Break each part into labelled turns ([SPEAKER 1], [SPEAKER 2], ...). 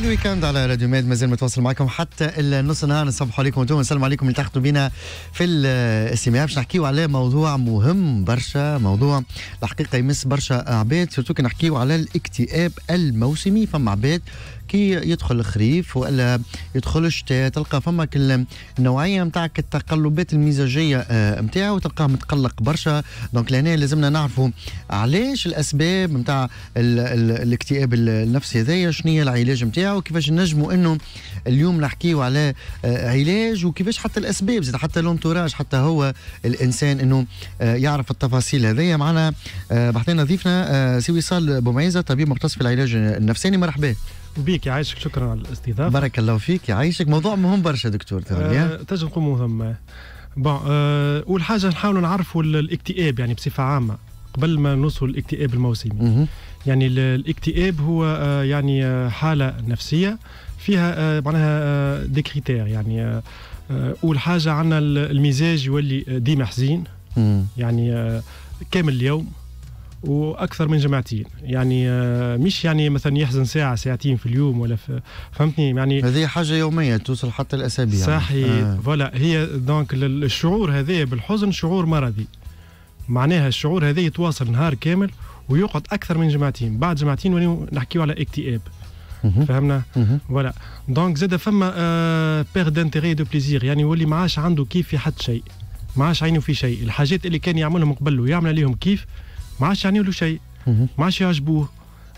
[SPEAKER 1] الويكند على راديو ميد مازال متواصل معكم حتى النص نهار نصبحوا عليكم انتم نسلم عليكم اللي بينا في الاستماع إيه باش نحكيو على موضوع مهم برشا موضوع الحقيقه يمس برشا عباد سورتو كي نحكيو على الاكتئاب الموسمي فما عباد كي يدخل الخريف ولا يدخل الشتاء تلقى فما كل النوعيه نتاعك التقلبات المزاجيه نتاعو آه، وتلقاه متقلق برشا دونك لهنا لازمنا نعرفوا علاش الاسباب نتاع الاكتئاب النفسي هذايا شنو هي العلاج نتاعو نتاعو كيفاش نجموا انه اليوم نحكيو على آه، علاج وكيفاش حتى الاسباب زاد حتى لونتوراج حتى هو الانسان انه آه، يعرف التفاصيل هذيا معنا آه، بحثنا ضيفنا سي وصال بومعيزه طبيب مختص في العلاج النفساني مرحبا بيك
[SPEAKER 2] يعيشك شكرا على الاستضافه بارك
[SPEAKER 1] الله فيك يعيشك موضوع مهم برشا دكتور أه
[SPEAKER 2] تجد نقوم ثم بون اول حاجه نحاولوا نعرفوا الاكتئاب يعني بصفه عامه قبل ما نوصل للاكتئاب الموسمي يعني الاكتئاب هو آه، يعني آه، حاله نفسيه فيها آه، معناها دي كريتير يعني اول حاجه عندنا المزاج يولي ديما حزين يعني كامل اليوم واكثر من جماعتين يعني مش يعني مثلا يحزن ساعه ساعتين في اليوم ولا في فهمتني يعني هذه حاجه يوميه توصل حتى الاسابيع صحيح يعني. فوالا هي دونك الشعور هذا بالحزن شعور مرضي معناها الشعور هذا يتواصل نهار كامل ويقعد اكثر من جماعتين بعد جماعتين نحكيو على اكتئاب فهمنا فوالا دونك زاد فما بير دانتيغي دو بليزير يعني يولي ما عادش عنده كيف في حد شيء ما عادش عينه في شيء الحاجات اللي كان يعملهم قبل ويعمل عليهم كيف ما عادش يعني له شيء ما عادش يعجبوه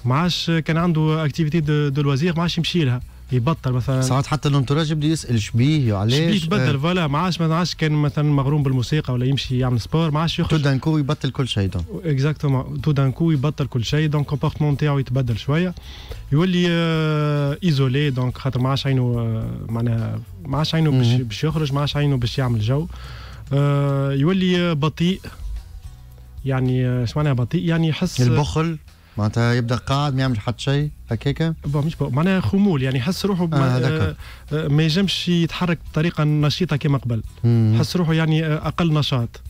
[SPEAKER 2] ما عادش كان عنده اكتيفيتي دو, دو لوازير ما عادش يمشي لها يبطل مثلا ساعات حتى الانتراج يبدا يسال شبيه وعلاش شبيه تبدل إيه. فوالا ما عادش ما عادش كان مثلا مغروم بالموسيقى ولا يمشي يعمل سبور ما عادش يخرج تو دانكو يبطل كل شيء دونك اكزاكتومون تو دانكو يبطل كل شيء دونك كومبورتمون تاعو يتبدل شويه يولي اه ايزولي دونك خاطر ما عادش عينه آه، معناها ما عادش عينه باش, يخرج ما عادش عينه باش يعمل جو اه يولي آه، بطيء يعني اش آه، معناها بطيء يعني يحس البخل معناتها يبدا قاعد ما يعمل حتى شيء هكاك مش معناها خمول يعني يحس روحه آه،, آه،, آه ما يجمش يتحرك بطريقه نشيطه كما قبل يحس روحه يعني آه، اقل نشاط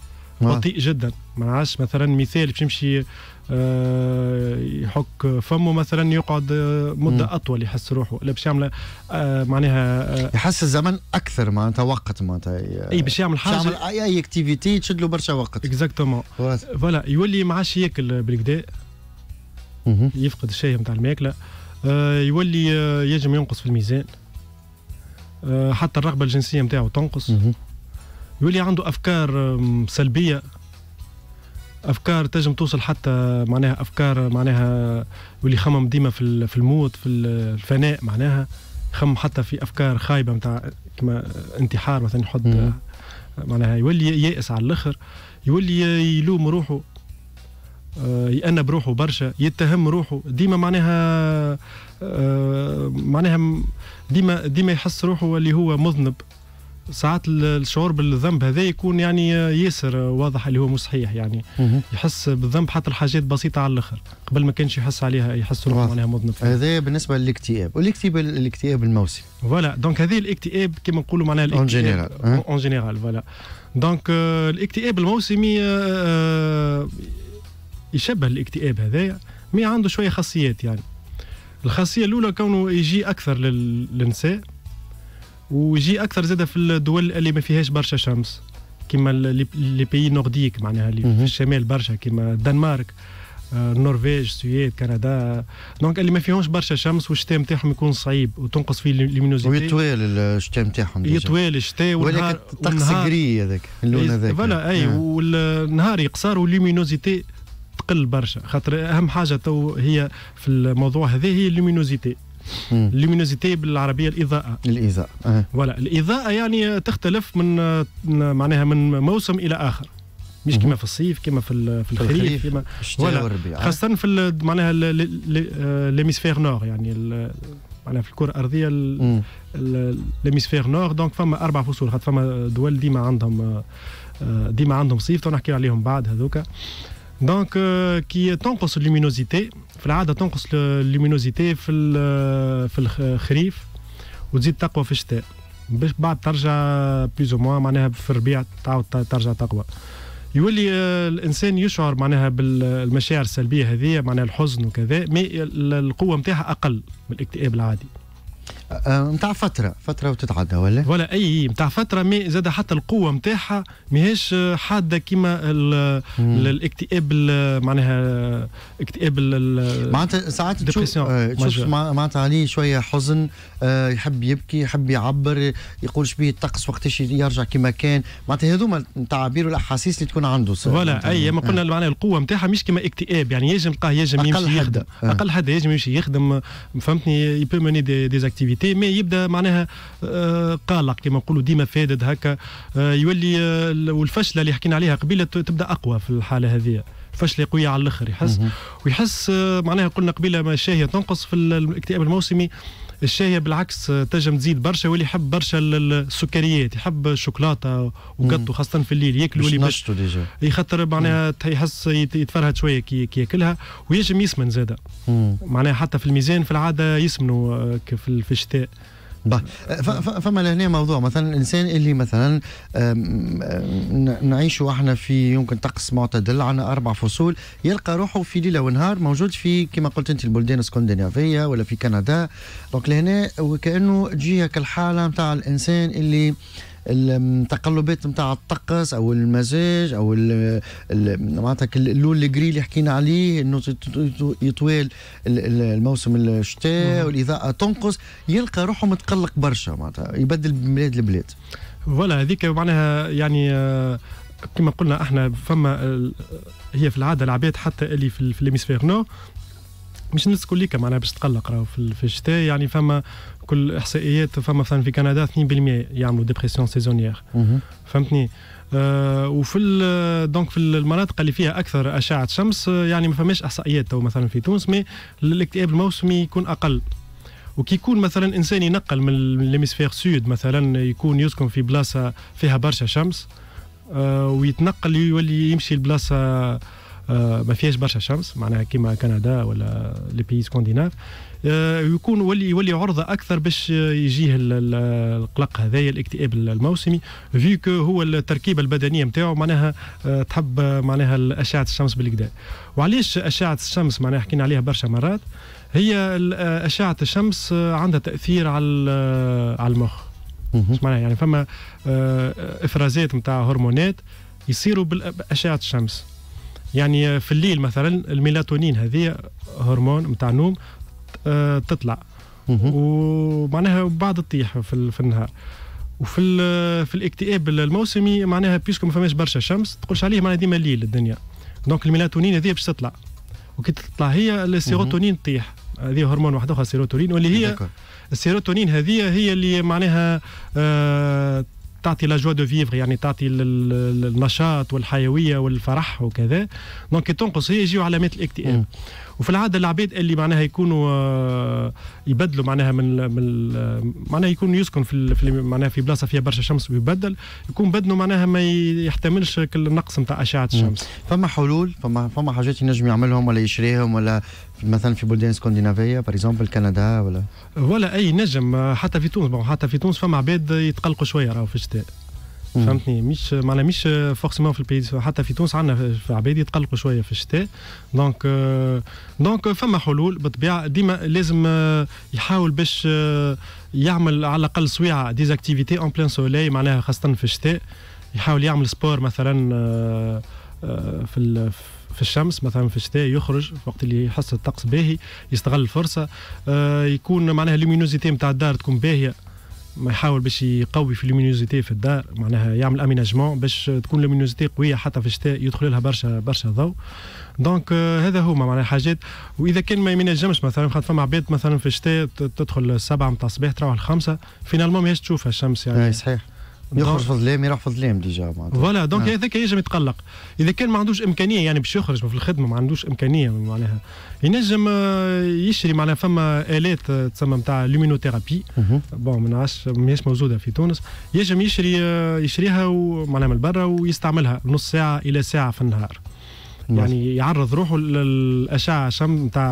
[SPEAKER 2] بطيء جدا ما عادش مثلا مثال باش يمشي آه يحك فمه مثلا يقعد مده مم. اطول يحس روحه لا باش يعمل آه معناها آه يحس الزمن اكثر معناتها وقت معناتها اي باش يعمل حاجه يعمل اي اكتيفيتي تشد له برشا وقت اكزاكتومون فوالا يولي ما عادش ياكل بالكدا يفقد الشهيه نتاع الماكله آه، يولي آه، يجم ينقص في الميزان آه، حتى الرغبه الجنسيه نتاعو تنقص يولي عنده افكار سلبيه افكار تنجم توصل حتى معناها افكار معناها يولي خمم ديما في في الموت في الفناء معناها خمم حتى في افكار خايبه نتاع كما انتحار مثلا يحط معناها يولي يائس على الاخر يولي يلوم روحه آه، يأنب روحه برشا يتهم روحه ديما معناها آه، معناها ديما ديما يحس روحه اللي هو مذنب ساعات الشعور بالذنب هذا يكون يعني ياسر آه، واضح اللي هو مش صحيح يعني يحس بالذنب حتى الحاجات بسيطه على الاخر قبل ما كانش يحس عليها يحس روحه معناها مذنب هذا
[SPEAKER 1] بالنسبه للاكتئاب والاكتئاب
[SPEAKER 2] الاكتئاب الموسمي فوالا دونك هذه الاكتئاب كما نقولوا معناها اون جينيرال اون جينيرال فوالا دونك الاكتئاب الموسمي يشبه الاكتئاب هذايا مي عنده شويه خاصيات يعني الخاصيه الاولى كونه يجي اكثر للنساء ويجي اكثر زاده في الدول اللي ما فيهاش برشا شمس كما لي بيي نورديك معناها اللي في الشمال برشا كما الدنمارك آه، النرويج السويد كندا دونك اللي ما فيهمش برشا شمس والشتاء نتاعهم يكون صعيب وتنقص فيه الليمينوزيتي ويطوال الشتاء نتاعهم يطوال الشتاء والنهار الطقس قري هذاك اللون إيه، هذاك فوالا اي آه. والنهار يقصر والليمينوزيتي تقل برشا خاطر اهم حاجه تو هي في الموضوع هذا هي اللومينوزيتي اللومينوزيتي بالعربيه الاضاءه الاضاءه أه. الاضاءه يعني تختلف من معناها من موسم الى اخر مش كما في الصيف كما في في الخريف كما ولا أه. خاصه في معناها ليميسفير نور آه، يعني معناها في الكره الارضيه ليميسفير نور دونك فما اربع فصول خاطر فما دول ديما عندهم آه، ديما عندهم صيف تو نحكي عليهم بعد هذوك دونك كي تنقص اللومينوزيتي في العاده تنقص اللومينوزيتي في euh, في الخريف وتزيد تقوى في الشتاء باش بعد ترجع بلوز موا معناها في الربيع تعاود ترجع تقوى يولي آه، الانسان يشعر معناها بالمشاعر السلبيه هذه معناها الحزن وكذا مي القوه نتاعها اقل من الاكتئاب العادي نتاع آه، فتره فتره وتتعدى ولا ولا اي نتاع فتره مي زاد حتى القوه نتاعها ماهيش حاده كيما الاكتئاب معناها اكتئاب معناتها ساعات آه، تشوف معناتها عليه شويه حزن
[SPEAKER 1] آه، يحب يبكي يحب يعبر يقول شبيه الطقس وقتاش يرجع كما كان معناتها هذوما التعابير والاحاسيس اللي تكون عنده ولا اي ما قلنا
[SPEAKER 2] معناها القوه نتاعها مش كيما اكتئاب يعني يجم تلقاه يجم يمشي يخدم اقل حد يجم يمشي يخدم فهمتني يبي موني دي, دي تي مي يبدا معناها آه، قلق كما نقولوا ديما فادد هكا آه، يولي آه، والفشله اللي حكينا عليها قبيله تبدا اقوى في الحاله هذه فشلة قوية على الآخر يحس ويحس معناها قلنا قبيلة ما شاهية تنقص في الاكتئاب الموسمي الشاي بالعكس تنجم تزيد برشا واللي يحب برشا السكريات يحب الشوكولاته وقطو خاصه في الليل ياكل واللي باش يخطر معناها يحس يتفرهد شويه كي ياكلها ويجم يسمن زاده معناها حتى في الميزان في العاده يسمنوا آه، في الشتاء طيب، فما لهنا موضوع مثلا الانسان اللي مثلا
[SPEAKER 1] نعيش احنا في يمكن طقس معتدل عنا اربع فصول يلقى روحه في ليله ونهار موجود في كما قلت انت البلدان الاسكندنافيه ولا في كندا دونك لهنا وكانه تجي الحاله نتاع الانسان اللي آه التقلبات نتاع الطقس او المزاج او معناتها اللون الجري اللي حكينا عليه انه يطوال الموسم الشتاء نعم. والاضاءه تنقص
[SPEAKER 2] يلقى روحه متقلق برشا معناتها يبدل بلاد لبلاد فوالا هذيك معناها يعني آه، كما قلنا احنا فما هي في العاده العباد حتى اللي في الهيمسفير نو مش الناس كليك معناها باش تقلق راهو في الشتاء يعني فما كل احصائيات فما مثلا في كندا 2% يعملوا ديبرسيون سيزونيير فهمتني آه وفي دونك في المناطق اللي فيها اكثر اشعه شمس آه، يعني ما فماش احصائيات تو مثلا في تونس مي الاكتئاب الموسمي يكون اقل وكي يكون مثلا انسان ينقل من ليميسفير سود مثلا يكون يسكن في بلاصه فيها برشا شمس آه ويتنقل يولي يمشي لبلاصه آه، ما فيهاش برشا شمس معناها كيما كندا ولا لي بيي سكنديناف آه، يكون يولي يولي عرضه اكثر باش يجيه القلق هذايا الاكتئاب الموسمي في كو هو التركيبه البدنيه نتاعو معناها آه، تحب معناها اشعه الشمس بالكدا وعلاش اشعه الشمس معناها حكينا عليها برشا مرات هي اشعه الشمس عندها تاثير على على المخ معناها يعني فما افرازات نتاع هرمونات يصيروا باشعه الشمس يعني في الليل مثلا الميلاتونين هذه هرمون نتاع النوم آه، تطلع ومعناها بعد تطيح في النهار وفي في الاكتئاب الموسمي معناها بيسكو ما فماش برشا شمس تقولش عليه معناها ديما الليل الدنيا دونك الميلاتونين هذه باش تطلع وكي تطلع هي السيروتونين تطيح هذه هرمون واحد اخر سيروتونين واللي هي السيروتونين هذه هي اللي معناها آه تعطي لا جوا دو فيفر يعني تعطي النشاط والحيويه والفرح وكذا دونك تنقص هي يجيو علامات الاكتئاب وفي العاده العباد اللي معناها يكونوا آه، يبدلوا معناها من معناها يكون يسكن في, معناها في بلاصه فيها برشا شمس ويبدل يكون بدنه معناها ما يحتملش النقص نتاع اشعه mm. الشمس. فما حلول فما فما حاجات ينجم يعملهم
[SPEAKER 1] ولا يشريهم ولا مثلا في بلدان سكندنافيه باغ اكزومبل كندا ولا
[SPEAKER 2] ولا اي نجم حتى في تونس حتى في تونس فما عباد يتقلقوا شويه راهو في الشتاء فهمتني مش معناها مش فورسيمون في البيز حتى في تونس عندنا عباد يتقلقوا شويه في الشتاء دونك دونك euh، فما حلول بالطبيعه ديما لازم آه، يحاول باش آه، يعمل على الاقل سويعه ديزاكتيفيتي اون بلان سولي معناها خاصه في الشتاء يحاول يعمل سبور مثلا آه، في في الشمس مثلا في الشتاء يخرج في وقت اللي يحس الطقس باهي يستغل الفرصه آه، يكون معناها اللومينوزيتي نتاع الدار تكون باهيه ما يحاول باش يقوي في اللومينوزيتي في الدار معناها يعمل اميناجمون باش تكون اللومينوزيتي قويه حتى في الشتاء يدخل لها برشا برشا ضوء دونك آه هذا هو معناها حاجات واذا كان ما ينجمش مثلا خاطر فما عباد مثلا في الشتاء تدخل السبعه نتاع الصباح تروح الخمسه فينالمون ماهيش تشوفها الشمس يعني اي صحيح يخرج في الظلام يروح في الظلام
[SPEAKER 1] ديجا فوالا دونك نعم.
[SPEAKER 2] هذاك ينجم يتقلق اذا كان ما عندوش امكانيه يعني باش يخرج في الخدمه ما عندوش امكانيه معناها ينجم آه، يشري معناها فما الات آه، تسمى نتاع لومينوثيرابي بون ما نعرفش ماهيش موجوده في تونس ينجم يشري آه، يشريها معناها من برا ويستعملها نص ساعه الى ساعه في النهار يعني يعرض روحه للاشعه شم نتاع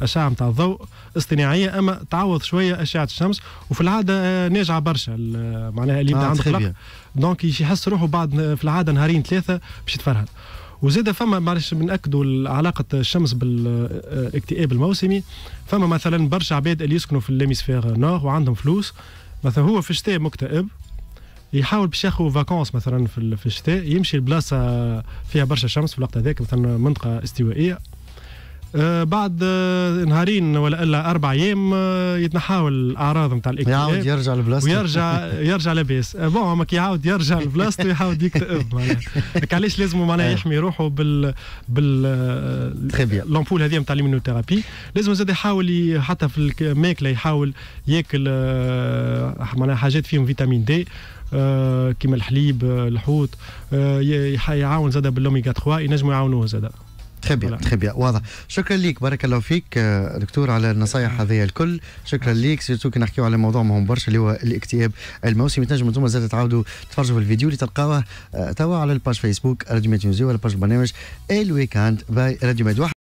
[SPEAKER 2] اشعه نتاع الضوء اصطناعيه اما تعوض شويه اشعه الشمس وفي العاده آه، ناجعه برشا آه، معناها اللي يبدا عنده قلق دونك يحس روحه بعد في العاده نهارين ثلاثه باش يتفرهد وزاد فما معلش بنأكدوا علاقة الشمس بالاكتئاب آه، الموسمي فما مثلا برشا عباد اللي يسكنوا في الليميسفير نور وعندهم فلوس مثلا هو في الشتاء مكتئب يحاول باش ياخذ فاكونس مثلا في الشتاء يمشي لبلاصه فيها برشا شمس في الوقت هذاك مثلا منطقه استوائيه آه، بعد آه، نهارين ولا الا اربع ايام آه، يتنحاو الاعراض نتاع الاكتئاب يعاود يرجع لبلاصته ويرجع يرجع لاباس بون ما كي يعاود يرجع لبلاصته يحاول يكتئب معناها علاش لازم معناها يحمي روحه بال بال لومبول هذه نتاع ليمينوثيرابي لازم زاد يحاول حتى في الماكله يحاول ياكل معناها حاجات فيهم فيتامين دي آه، كيما الحليب آه، الحوت آه، يعاون زاد بالاوميغا 3 ينجموا يعاونوه زاد تخي بيان تخي بيان واضح
[SPEAKER 1] شكرا ليك بارك الله فيك دكتور على النصائح هذه الكل شكرا ليك سيرتو كي نحكيو على موضوع مهم برشا اللي هو الاكتئاب الموسمي تنجموا انتم زاد تعاودوا تفرجوا في الفيديو اللي تلقاوه توا على الباج فيسبوك راديو ميد نيوزي ولا باج برنامج الويكاند باي راديو ميد